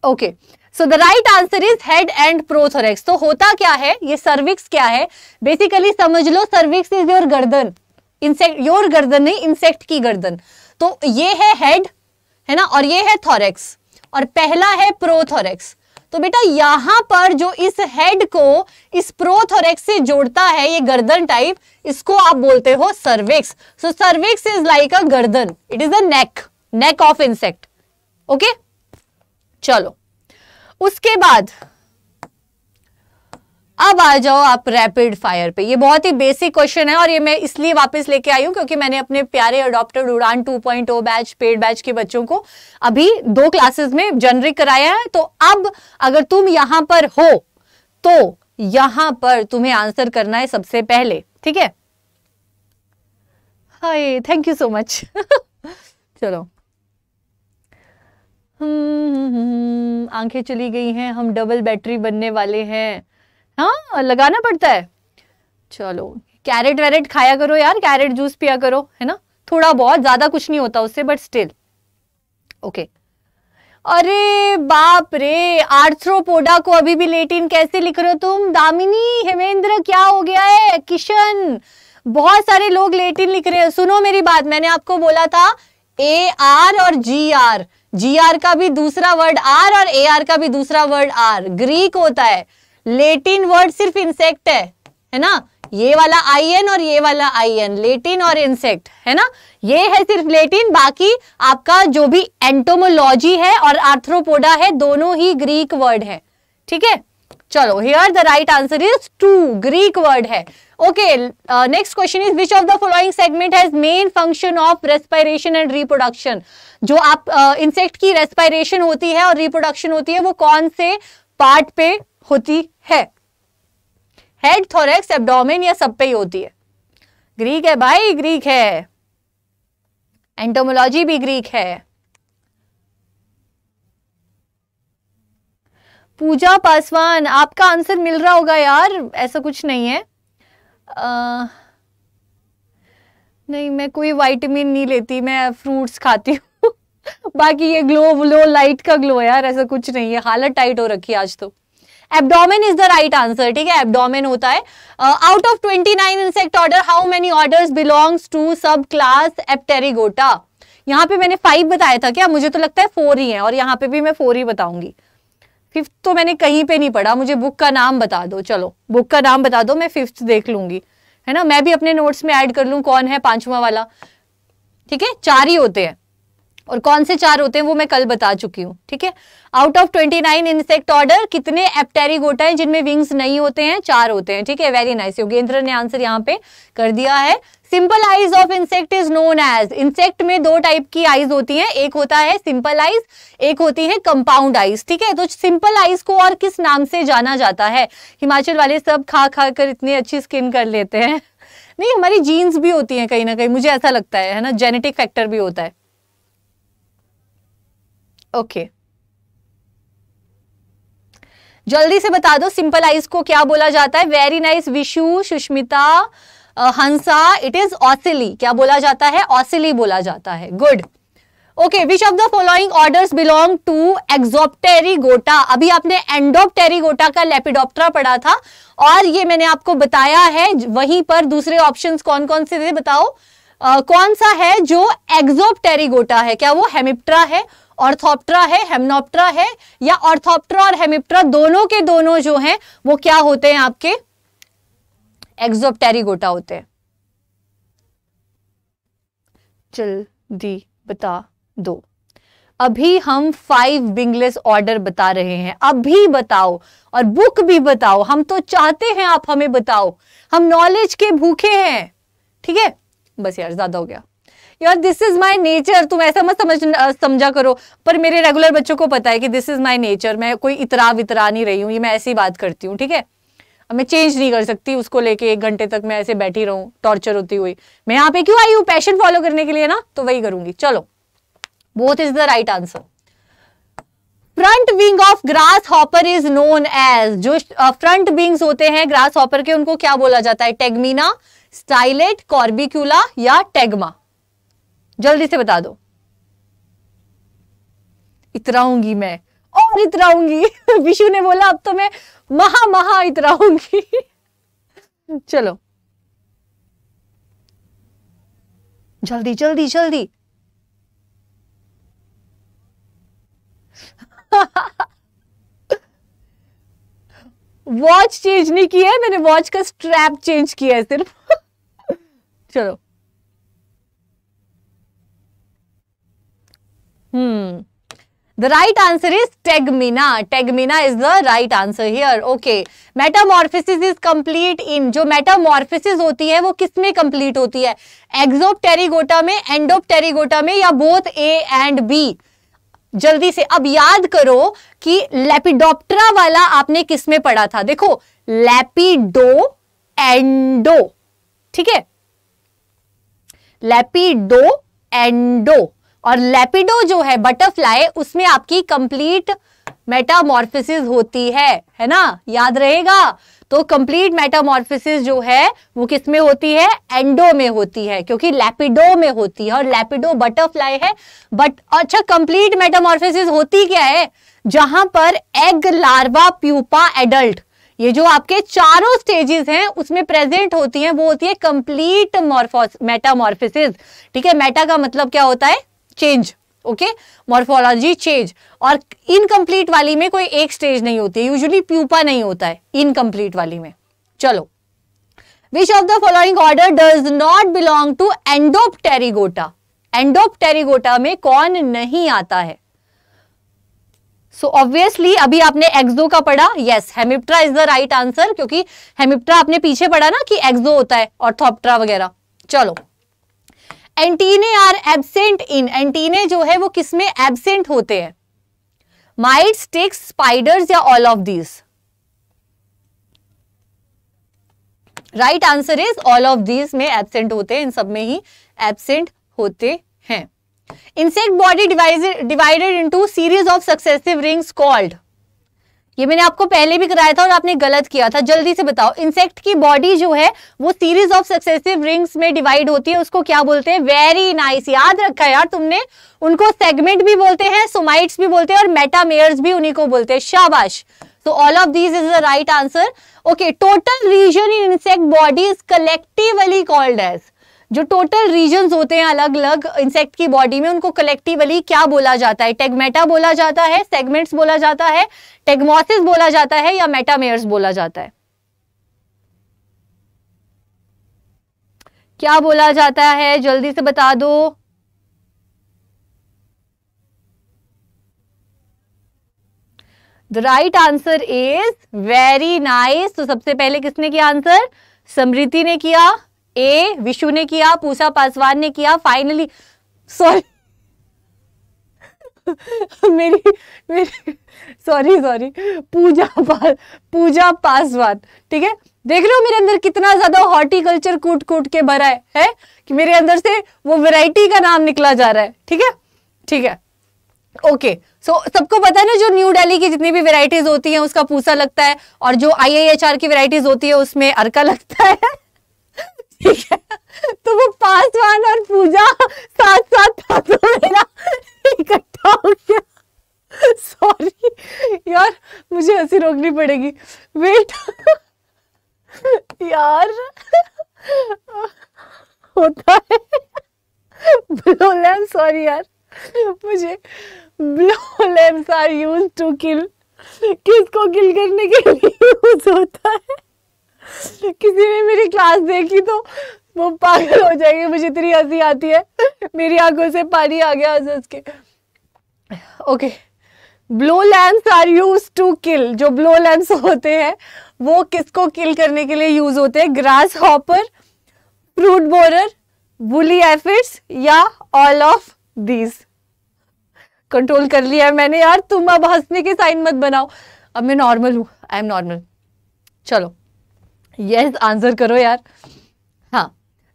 okay so the right answer is head and prothorax तो होता क्या है ये सर्विक्स क्या है बेसिकली समझ लो सर्विक्स इज योर गर्दन इंसेक्ट योर गर्दन नहीं इंसेक्ट की गर्दन तो ये है हेड है ना और ये है थोरेक्स और पहला है प्रोथोरेक्स तो बेटा यहां पर जो इस हेड को इस प्रोथोरेक्स से जोड़ता है ये गर्दन टाइप इसको आप बोलते हो cervix so cervix is like a गर्दन it is a neck neck of insect okay चलो उसके बाद अब आ जाओ आप रैपिड फायर पे ये बहुत ही बेसिक क्वेश्चन है और ये मैं इसलिए वापस लेके आई हूँ क्योंकि मैंने अपने प्यारे अडॉप्टेड उड़ान 2.0 बैच पेड बैच के बच्चों को अभी दो क्लासेस में जनरिक कराया है तो अब अगर तुम यहां पर हो तो यहां पर तुम्हें आंसर करना है सबसे पहले ठीक है hi thank you so much चलो हम्म, हम्म, हम्म, आंखें चली गई हैं हम डबल बैटरी बनने वाले हैं हाँ लगाना पड़ता है चलो कैरेट वैरेट खाया करो यार कैरेट जूस पिया करो है ना थोड़ा बहुत ज्यादा कुछ नहीं होता उससे बट स्टिल ओके अरे बाप रे आर्थ्रोपोडा को अभी भी लेटिन कैसे लिख रहे हो तुम दामिनी हेमेंद्र क्या हो गया है किशन बहुत सारे लोग लेटिन लिख रहे हैं सुनो मेरी बात मैंने आपको बोला था ए आर और जी आर जी आर का भी दूसरा वर्ड आर और ए आर का भी दूसरा वर्ड आर ग्रीक होता है लेटिन वर्ड सिर्फ इंसेक्ट है है ना ये वाला आईएन और ये वाला आईएन लेटिन और इंसेक्ट है ना ये है सिर्फ लेटिन बाकी आपका जो भी एंटोमोलॉजी है और आर्थ्रोपोडा है दोनों ही ग्रीक वर्ड है ठीक है चलो here the right answer is two Greek word है okay next question is which of the following segment has main function of respiration and reproduction जो आप इंसेक्ट uh, की रेस्पायरेशन होती है और रिप्रोडक्शन होती है वो कौन से पार्ट पे होती है हेड थोरेक्स एब्डोमेन या सब पे ही होती है ग्रीक है भाई ग्रीक है एंटोमोलॉजी भी ग्रीक है पूजा पासवान आपका आंसर मिल रहा होगा यार ऐसा कुछ नहीं है आ, नहीं मैं कोई वाइटमिन नहीं लेती मैं फ्रूट्स खाती हूँ बाकी ये ग्लो व्लो लाइट का ग्लो है यार ऐसा कुछ नहीं है हालत टाइट हो रखी आज तो abdomen is the right answer ठीक है एबडोमेन होता है out of 29 insect order how many order belongs to subclass Apterygota यहाँ पे मैंने फाइव बताया था क्या मुझे तो लगता है फोर ही है और यहाँ पे भी मैं फोर ही बताऊंगी फिफ्थ तो मैंने कहीं पे नहीं पढ़ा मुझे बुक का नाम बता दो चलो बुक का नाम बता दो मैं फिफ्थ देख लूंगी है ना मैं भी अपने नोट्स में ऐड कर लूँ कौन है पांचवा वाला ठीक है चार ही होते हैं और कौन से चार होते हैं वो मैं कल बता चुकी हूँ ठीक है out of twenty nine insect order कितने गोटा है जिनमें विंग्स नहीं होते हैं चार होते हैं ठीक है वेरी नाइस योगेंद्र ने आंसर यहाँ पे कर दिया है simple eyes of insect is known as insect में दो टाइप की आइज होती हैं एक होता है सिंपल आइज एक होती है कंपाउंड आइज ठीक है तो सिंपल आइज को और किस नाम से जाना जाता है हिमाचल वाले सब खा खा कर इतनी अच्छी स्किन कर लेते हैं नहीं हमारी जीन्स भी होती हैं कहीं ना कहीं मुझे ऐसा लगता है है ना जेनेटिक फैक्टर भी होता है ओके जल्दी से बता दो सिंपल आइज को क्या बोला जाता है very nice Vishu Sushmita Hansa it is ocelli क्या बोला जाता है ऑसिली बोला जाता है good okay which of the following orders belong to गोटा अभी आपने गोटा का लेपिडोप्टरा पढ़ा था और ये मैंने आपको बताया है वहीं पर दूसरे ऑप्शन कौन कौन से थे बताओ uh, कौन सा है जो एक्सोप्टेरिगोटा है क्या वो हेमिप्ट्रा है ऑर्थोप्ट्रा है हेमनोप्ट्रा है या ऑर्थोप्ट्रा और हेमिप्ट्रा दोनों के दोनों जो हैं वो क्या होते हैं आपके एक्सोप्टेरिगोटा होते हैं चल दी बता दो अभी हम फाइव बिंगलेस ऑर्डर बता रहे हैं अभी बताओ और बुक भी बताओ हम तो चाहते हैं आप हमें बताओ हम नॉलेज के भूखे हैं ठीक है बस यार ज्यादा हो गया यार दिस इज माई नेचर तुम ऐसा मत समझ समझा करो पर मेरे रेगुलर बच्चों को पता है कि दिस इज माई नेचर मैं कोई इतरा वितरा नहीं रही हूँ ये मैं ऐसी बात करती हूँ ठीक है मैं चेंज नहीं कर सकती उसको लेके एक घंटे तक मैं ऐसे बैठी रहूं टॉर्चर होती हुई मैं यहाँ पे क्यों आई हूँ पैशन फॉलो करने के लिए ना तो वही करूंगी चलो both is the right answer front wing of grasshopper is known as जो फ्रंट विंग्स होते हैं ग्रास हॉपर के उनको क्या बोला जाता है टेगमीना स्टाइलेट कॉर्बिक्यूला या टेगमा जल्दी से बता दो इतराऊंगी मैं और इतराऊंगी विशु ने बोला अब तो मैं महा महा इतराऊंगी चलो जल्दी जल्दी जल्दी वॉच चेंज नहीं की है मैंने वॉच का स्ट्रैप चेंज किया है सिर्फ चलो hmm the right answer is tegmina tegmina is the right answer here okay metamorphosis is complete in जो मेटामोर्फिसिस होती है वो किस में कंप्लीट होती है एग्जोपटेरिगोटा में एंडोपटेरिगोटा में या बोथ ए एंड बी जल्दी से अब याद करो कि लेपिडोप्टरा वाला आपने किस में पढ़ा था देखो लेपिडो एंडो ठीक है लेपिडो एंडो और लेपिडो जो है बटरफ्लाई उसमें आपकी कंप्लीट मेटामॉर्फिसिस होती है है ना याद रहेगा तो कंप्लीट मेटामॉर्फिसिस जो है वो किस में होती है एंडो में होती है क्योंकि लैपिडो में होती है और लैपिडो बटरफ्लाई है बट अच्छा कंप्लीट मेटामॉर्फिसिस होती क्या है जहां पर एग लार्वा प्यूपा एडल्ट ये जो आपके चारों स्टेजेस हैं उसमें प्रेजेंट होती हैं वो होती है कंप्लीट मेटामॉर्फिसिस ठीक है मेटा का मतलब क्या होता है चेंज ओके मॉर्फोलॉजी चेंज और इनकम्प्लीट वाली में कोई एक स्टेज नहीं होती है यूजली प्यूपा नहीं होता है इनकम्प्लीट वाली में चलो which of the following order does not belong to Endopterygota Endopterygota में कौन नहीं आता है सो so ऑब्वियसली अभी आपने एक्सो का पढ़ा yes yes, Hemiptera is the right answer क्योंकि हेमिप्ट्रा आपने पीछे पढ़ा ना कि एक्सो होता है और थॉप्ट्रा वगैरह चलो antennae are absent in antennae जो है वो किसमें एबसेंट होते हैं माइट्स टेक्स स्पाइडर्स या all of these right answer is all of these में एबसेंट होते हैं इन सब में ही एबसेंट होते हैं insect body divided divided series of successive rings called ये मैंने आपको पहले भी कराया था और आपने गलत किया था जल्दी से बताओ इंसेक्ट की बॉडी जो है वो सीरीज ऑफ सक्सेसिव रिंग्स में डिवाइड होती है उसको क्या बोलते हैं वेरी नाइस याद रखा है यार तुमने उनको सेगमेंट भी बोलते हैं सोमाइट्स भी बोलते हैं और मेटामेयर्स भी उन्हीं को बोलते हैं शाबाश so all of these is the right answer okay total region in insect body is collectively called as जो टोटल रीजन होते हैं अलग अलग इंसेक्ट की बॉडी में उनको कलेक्टिवली क्या बोला जाता है टेगमेटा बोला जाता है सेगमेंट्स बोला जाता है टेगमोसिस बोला जाता है या मेटामेयर्स बोला जाता है क्या बोला जाता है जल्दी से बता दो the right answer is very nice तो सबसे पहले किसने किया आंसर समृति ने किया ए विशु ने किया पूसा पासवान ने किया फाइनली सॉरी मेरी मेरी सॉरी सॉरी पूजा पास पूजा पासवान ठीक है देख लो मेरे अंदर कितना ज्यादा हॉर्टिकल्चर कूट कूट के भरा है, है कि मेरे अंदर से वो वैरायटी का नाम निकला जा रहा है ठीक है ठीक है ओके सो सबको पता है ना जो न्यू दिल्ली की जितनी भी वैरायटीज होती हैं उसका पूसा लगता है और जो आईआईएचआर की वेराइटीज होती है उसमें अर्का लगता है ठीक है तो वो पासवान और पूजा साथ साथ था तो मेरा इकट्ठा हो गया सॉरी यार मुझे हंसी रोकनी पड़ेगी वेट यार होता है ब्लो लैम्स सॉरी यार मुझे blow lamps are used to kill किसको किल करने के लिए यूज होता है किसी ने मेरी क्लास देखी तो वो पागल हो जाएगी मुझे इतनी हंसी आती है मेरी आंखों से पानी आ गया हंस के okay blow lamps are used to kill जो ब्लो लैंप्स होते हैं वो किसको किल करने के लिए यूज होते हैं grasshopper fruit borer woolly aphids या ऑल ऑफ दीज कंट्रोल कर लिया है मैंने यार तुम अब हंसने के साइन मत बनाओ अब मैं नॉर्मल हूँ आई एम नॉर्मल चलो यस आंसर करो यार हाँ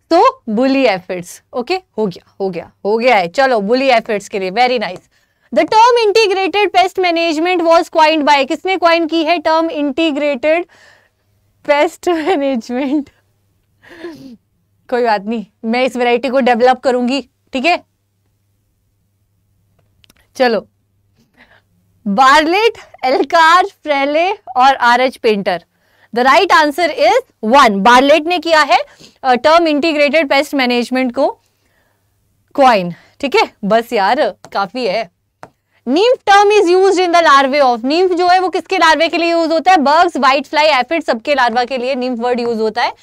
तो बुली एफिड्स ओके हो गया हो गया हो गया है चलो बुली एफिड्स के लिए very nice the term integrated pest management was coined by किसने क्वाइन की है टर्म इंटीग्रेटेड पेस्ट मैनेजमेंट कोई बात नहीं मैं इस वैरायटी को डेवलप करूंगी ठीक है चलो बार्लेट एलकार फ्रेले और R H Painter the right answer is one Bartlett ने किया है टर्म इंटीग्रेटेड पेस्ट मैनेजमेंट को क्वाइन ठीक है बस यार काफी है neem term is used in the larvae of neem जो है वो किसके लार्वे के लिए यूज होता है बर्ग्स व्हाइट फ्लाई एफिड सबके लार्वा के लिए नीम वर्ड यूज होता है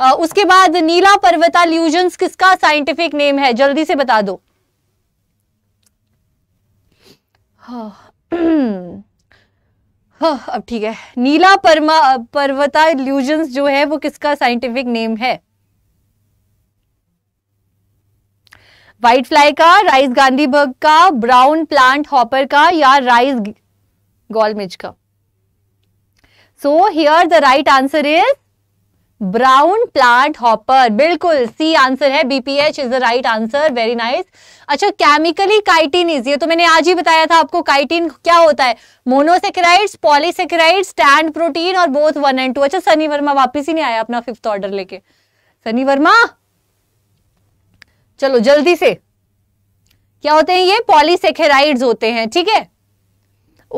आ, उसके बाद नीला पर्वता ल्यूजन्स किसका साइंटिफिक नेम है जल्दी से बता दो हाँ। हम्म। हाँ, अब ठीक है नीला परमा पर्वता ल्यूजन जो है वो किसका साइंटिफिक नेम है व्हाइट फ्लाई का राइस गांधीबर्ग का ब्राउन प्लांट हॉपर का या राइस गोलमिज का so here the right answer is brown plant hopper बिल्कुल सी आंसर है BPH is the right answer very nice अच्छा केमिकली इज ये तो मैंने आज ही बताया था आपको काइटिन क्या होता है मोनोसेक्राइड्स पॉलीसेक्राइड स्टैंड प्रोटीन और बोथ वन एंड टू अच्छा सनी वर्मा वापस ही नहीं आया अपना फिफ्थ ऑर्डर लेके सनी वर्मा चलो जल्दी से क्या होते हैं ये पॉलीसेकेराइड्स होते हैं ठीक है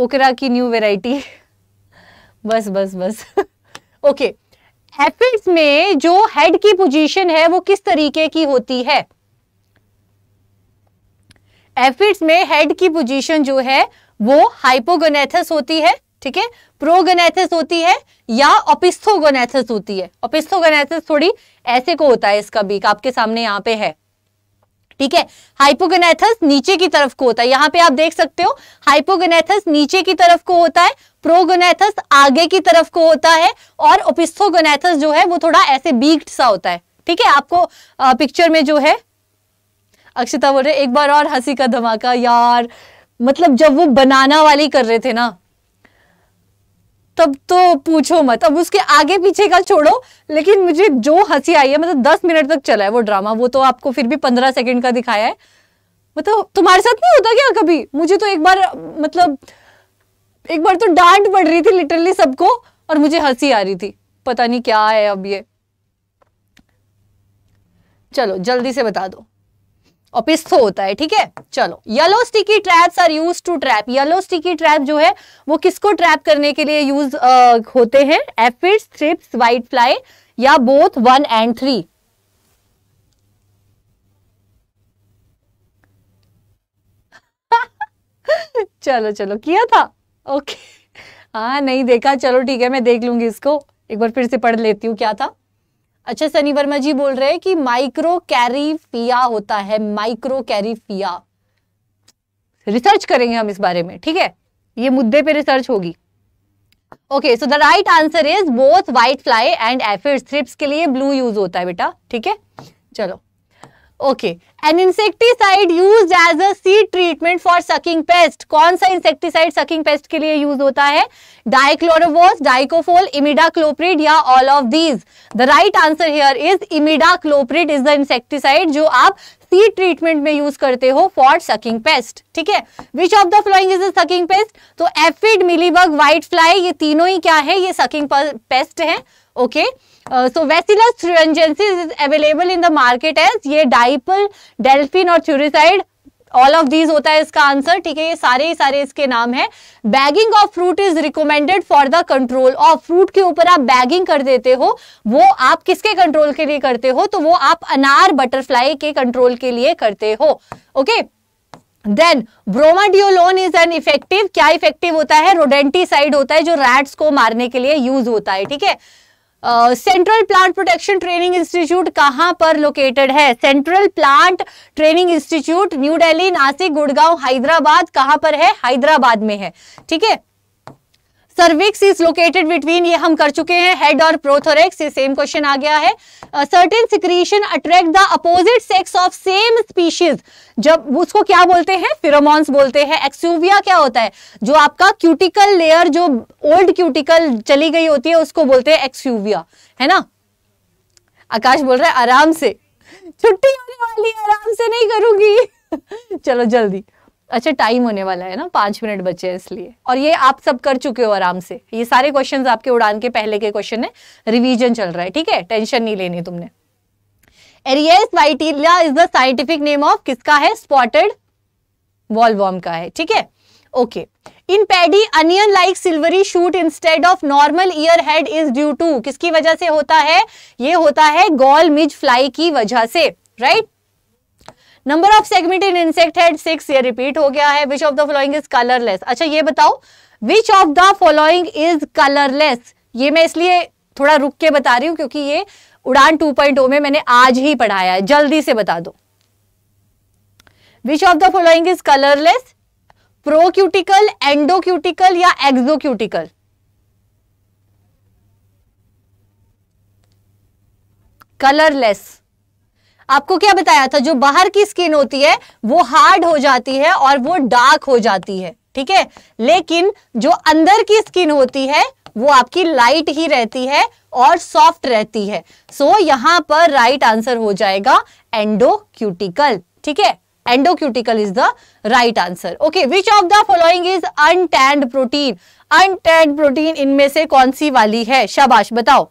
ओकरा की न्यू वेराइटी बस बस बस ओके okay. हेफिड्स में जो हेड की पोजीशन है वो किस तरीके की होती है एफिड्स में हेड की पोजीशन जो है वो हाइपोगोनेथस होती है ठीक है प्रोगोनेथस होती है या ओपिस्थोगोनेथस होती है ओपिस्थोगोनेथस थोड़ी ऐसे को होता है इसका बीक आपके सामने यहां पे है ठीक है हाइपोगेनेथस नीचे की तरफ को होता है यहां पे आप देख सकते हो हाइपोगेनेथस नीचे की तरफ को होता है प्रोगोनेथस आगे की तरफ को होता है और ओपिस्थोगोनेथस जो है वो थोड़ा ऐसे बीक्ड सा होता है ठीक है आपको आ, पिक्चर में जो है अक्षता बोल रहे एक बार और हंसी का धमाका यार मतलब जब वो बनाना वाली कर रहे थे ना तब तो पूछो मत अब उसके आगे पीछे का छोड़ो लेकिन मुझे जो हंसी आई है मतलब दस मिनट तक चला है वो ड्रामा वो तो आपको फिर भी पंद्रह सेकंड का दिखाया है मतलब तुम्हारे साथ नहीं होता क्या कभी मुझे तो एक बार मतलब एक बार तो डांट पड़ रही थी लिटरली सबको और मुझे हंसी आ रही थी पता नहीं क्या है अब ये चलो जल्दी से बता दो और पिस्थो होता है ठीक है चलो yellow sticky traps are used to trap yellow sticky trap जो है वो किसको ट्रैप करने के लिए यूज uh, होते हैं एफिड्स थ्रिप्स व्हाइट फ्लाई या बोथ वन एंड थ्री चलो चलो किया था ओके हाँ नहीं देखा चलो ठीक है मैं देख लूंगी इसको एक बार फिर से पढ़ लेती हूँ क्या था अच्छा सनी वर्मा जी बोल रहे हैं कि माइक्रो कैरीफिया होता है माइक्रो कैरीफिया रिसर्च करेंगे हम इस बारे में ठीक है ये मुद्दे पे रिसर्च होगी okay so the right answer is both white fly and aphid thrips के लिए ब्लू यूज होता है बेटा ठीक है चलो okay an insecticide used as a seed treatment for sucking pest कौन सा इंसेक्टिसाइड सकिंग पेस्ट के लिए यूज होता है डाइक्लोरोवोस डाइकोफोल इमिडाक्लोप्रिड या all of these the right answer here is imidacloprid is the insecticide जो आप सीड ट्रीटमेंट में यूज करते हो फॉर सकिंग पेस्ट ठीक है which of the following is sucking pest तो एफिड मिलीबग व्हाइट फ्लाई ये तीनों ही क्या है ये सकिंग पेस्ट है okay okay? So Bacillus thuringiensis is available in the market as ये डाइपल डेल्फिन और थ्यूरिसाइड ऑल ऑफ दीज होता है इसका आंसर ठीक है ये सारे ही सारे इसके नाम है bagging of fruit is recommended for the control of fruit के ऊपर आप बैगिंग कर देते हो वो आप किसके कंट्रोल के लिए करते हो तो वो आप अनार बटरफ्लाई के कंट्रोल के लिए करते हो okay okay? Then bromadiolone is an effective क्या इफेक्टिव होता है रोडेंटीसाइड होता है जो रैट्स को मारने के लिए यूज होता है ठीक है central plant protection training institute कहाँ पर लोकेटेड है central plant training institute new Delhi Nashik Gurgaon Hyderabad कहाँ पर है हैदराबाद में है ठीक है सर्विक्स इज लोकेटेड बिटवीन ये हम कर चुके हैं हेड और प्रोथोरेक्स ये सेम क्वेश्चन आ गया है certain secretion attract the opposite sex of same species जब उसको क्या बोलते हैं फिरोमोन्स बोलते हैं एक्सुविया क्या होता है जो आपका क्यूटिकल लेयर जो ओल्ड क्यूटिकल चली गई होती है उसको बोलते हैं एक्सुविया है ना आकाश बोल रहा है आराम से छुट्टी होने वाली आराम से नहीं करूंगी चलो जल्दी अच्छा टाइम होने वाला है ना पांच मिनट बचे हैं इसलिए और ये आप सब कर चुके हो आराम से ये सारे क्वेश्चन आपके उड़ान के पहले के क्वेश्चन है रिविजन चल रहा है ठीक है टेंशन नहीं लेनी तुमने Earias vittella is the scientific name of किसका है स्पॉटेड वॉलवॉर्म का है ठीक है okay in paddy onion like silvery shoot instead of normal ear head is due to किसकी वजह से होता है ये होता है गोल मिज फ्लाई की वजह से right number of in insect head six ये रिपीट हो गया है which of the following is colourless अच्छा ये बताओ which of the following is colourless ये मैं इसलिए थोड़ा रुक के बता रही हूं क्योंकि ये उड़ान 2.0 में मैंने आज ही पढ़ाया है जल्दी से बता दो which of the following is colourless procuticle endocuticle या एक्सोक्यूटिकल कलरलेस आपको क्या बताया था जो बाहर की स्किन होती है वो हार्ड हो जाती है और वो डार्क हो जाती है ठीक है लेकिन जो अंदर की स्किन होती है वो आपकी लाइट ही रहती है और सॉफ्ट रहती है सो so, यहाँ पर राइट आंसर हो जाएगा एंडोक्यूटिकल ठीक है endocuticle is the right answer okay which of the following is untanned protein untanned protein इनमें से कौन सी वाली है शाबाश बताओ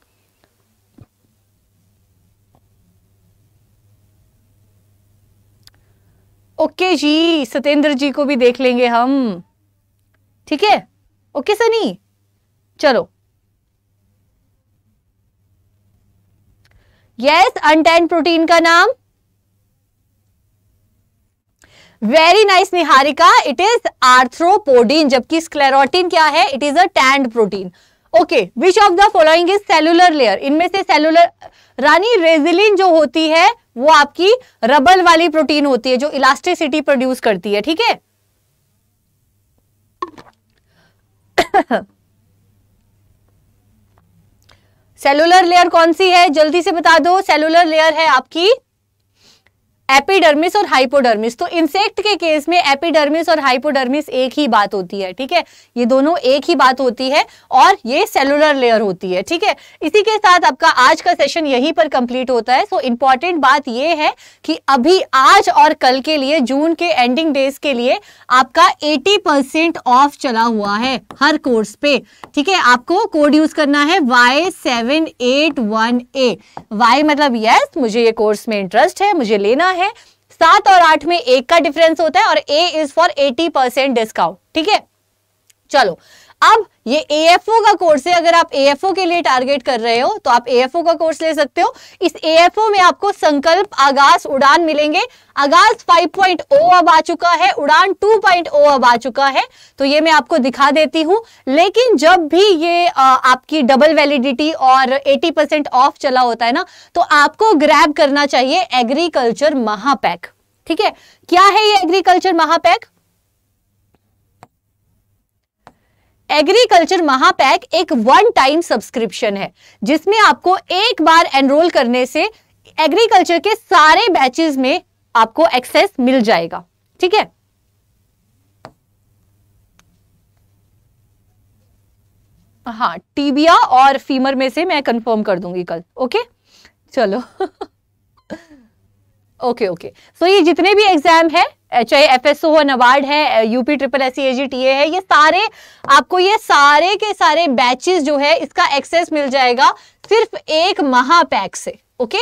ओके जी सत्येंद्र जी को भी देख लेंगे हम ठीक है ओके सनी चलो यस अनटैन प्रोटीन का नाम very nice Niharika it is arthropodin जबकि स्क्लेरोटीन क्या है it is a tanned protein okay which of the following is cellular layer इनमें से सेलुलर रानी रेजिलिन जो होती है वो आपकी रबल वाली प्रोटीन होती है जो इलास्टिसिटी प्रोड्यूस करती है ठीक है सेलुलर लेयर कौन सी है जल्दी से बता दो सेलुलर लेयर है आपकी एपिडर्मिस और हाइपोडर्मिस तो इंसेक्ट के केस में एपिडर्मिस और हाइपोडर्मिस एक ही बात होती है ठीक है ये दोनों एक ही बात होती है और ये सेलुलर लेयर होती है ठीक है इसी के साथ आपका आज का सेशन यहीं पर कंप्लीट होता है सो so, बात ये है कि अभी आज और कल के लिए जून के एंडिंग डेज के लिए आपका एटी ऑफ चला हुआ है हर कोर्स पे ठीक है आपको कोड यूज करना है Y seven eight one Y मतलब यस मुझे ये कोर्स में इंटरेस्ट है मुझे लेना है है सात और आठ में एक का डिफरेंस होता है और A is for eighty percent discount ठीक है चलो अब ये एएफओ का कोर्स है अगर आप एएफओ के लिए टारगेट कर रहे हो तो आप एएफओ का कोर्स ले सकते हो इस एएफओ में आपको संकल्प आगास उड़ान मिलेंगे आगास 5.0 अब आ चुका है उड़ान 2.0 अब आ चुका है तो ये मैं आपको दिखा देती हूं लेकिन जब भी ये आ, आपकी डबल वैलिडिटी और 80 परसेंट ऑफ चला होता है ना तो आपको ग्रैब करना चाहिए एग्रीकल्चर महापैक ठीक है क्या है ये एग्रीकल्चर महापैक एग्रीकल्चर महापैक एक वन टाइम सब्सक्रिप्शन है जिसमें आपको एक बार एनरोल करने से एग्रीकल्चर के सारे बैचेस में आपको एक्सेस मिल जाएगा ठीक है हाँ टीबिया और फीमर में से मैं कंफर्म कर दूंगी कल ओके चलो ओके ओके सो ये जितने भी एग्जाम है चाहे एफ एस ओ हो नवार्ड है UP triple S C T A है ये सारे आपको ये सारे के सारे बैचेस जो है इसका एक्सेस मिल जाएगा सिर्फ एक महापैक से ओके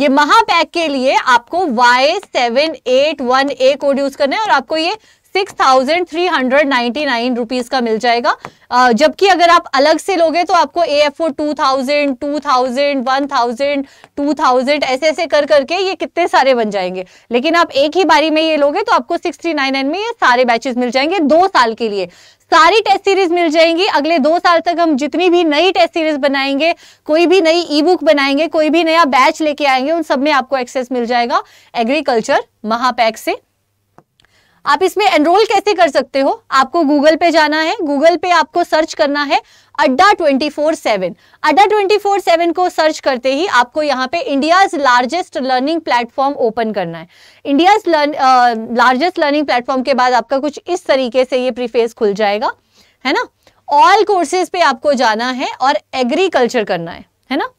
ये महापैक के लिए आपको Y seven eight one A code use करना है और आपको ये six thousand three hundred ninety nine rupees का मिल जाएगा जबकि अगर आप अलग से लोगे तो आपको A F O two thousand two thousand one thousand two thousand ऐसे ऐसे कर करके ये कितने सारे बन जाएंगे लेकिन आप एक ही बारी में ये लोगे तो आपको सिक्स थ्री नाइन नाइन में ये सारे बैचेस मिल जाएंगे दो साल के लिए सारी टेस्ट सीरीज मिल जाएंगी अगले दो साल तक हम जितनी भी नई टेस्ट सीरीज बनाएंगे कोई भी नई ई बुक बनाएंगे कोई भी नया बैच लेके आएंगे उन सब में आपको एक्सेस मिल जाएगा एग्रीकल्चर महापैक से आप इसमें एनरोल कैसे कर सकते हो आपको गूगल पे जाना है गूगल पे आपको सर्च करना है अड्डा 24/7 अड्डा 24/7 को सर्च करते ही आपको यहाँ पे India's largest learning platform open करना है इंडियाज लार्जेस्ट लर्निंग प्लेटफॉर्म के बाद आपका कुछ इस तरीके से ये प्रीफेस खुल जाएगा है ना ऑल कोर्सेज पे आपको जाना है और एग्रीकल्चर करना है है ना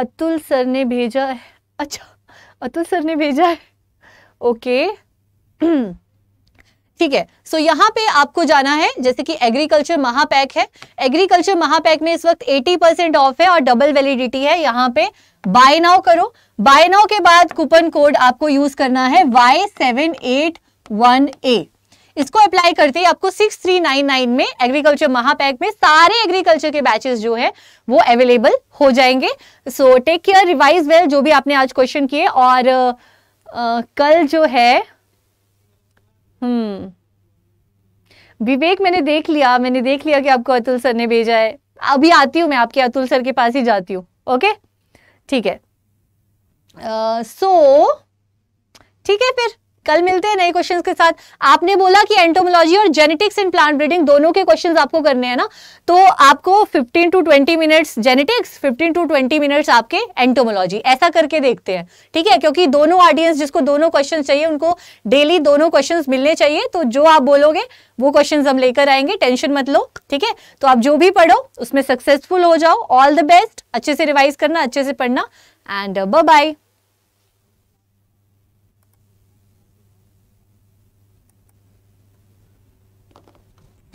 अतुल सर ने भेजा है अच्छा अतुल तो सर ने भेजा है ओके ठीक है सो यहाँ पे आपको जाना है जैसे कि एग्रीकल्चर महापैक है एग्रीकल्चर महापैक में इस वक्त 80 परसेंट ऑफ है और डबल वैलिडिटी है यहाँ पे बाय नाउ करो बाय नाउ के बाद कूपन कोड आपको यूज करना है Y seven eight one A इसको अप्लाई करते ही आपको 6399 में एग्रीकल्चर महापैक में सारे एग्रीकल्चर के बैचेस जो है वो अवेलेबल हो जाएंगे so take care revise well जो भी आपने आज क्वेश्चन किए और आ, आ, कल जो है हम्म विवेक मैंने देख लिया मैंने देख लिया कि आपको अतुल सर ने भेजा है अभी आती हूँ मैं आपके अतुल सर के पास ही जाती हूँ ओके ठीक है सो uh, so, ठीक है फिर कल मिलते हैं नए क्वेश्चंस के साथ आपने बोला कि एंटोमोलॉजी और जेनेटिक्स इन प्लांट ब्रीडिंग दोनों के क्वेश्चंस आपको करने हैं ना तो आपको 15 to 20 minutes genetics 15 to 20 minutes आपके एंटोमोलॉजी ऐसा करके देखते हैं ठीक है क्योंकि दोनों ऑडियंस जिसको दोनों क्वेश्चन चाहिए उनको डेली दोनों क्वेश्चन मिलने चाहिए तो जो आप बोलोगे वो क्वेश्चन हम लेकर आएंगे टेंशन मत लो ठीक है तो आप जो भी पढ़ो उसमें सक्सेसफुल हो जाओ ऑल द बेस्ट अच्छे से रिवाइज करना अच्छे से पढ़ना एंड बाय बाय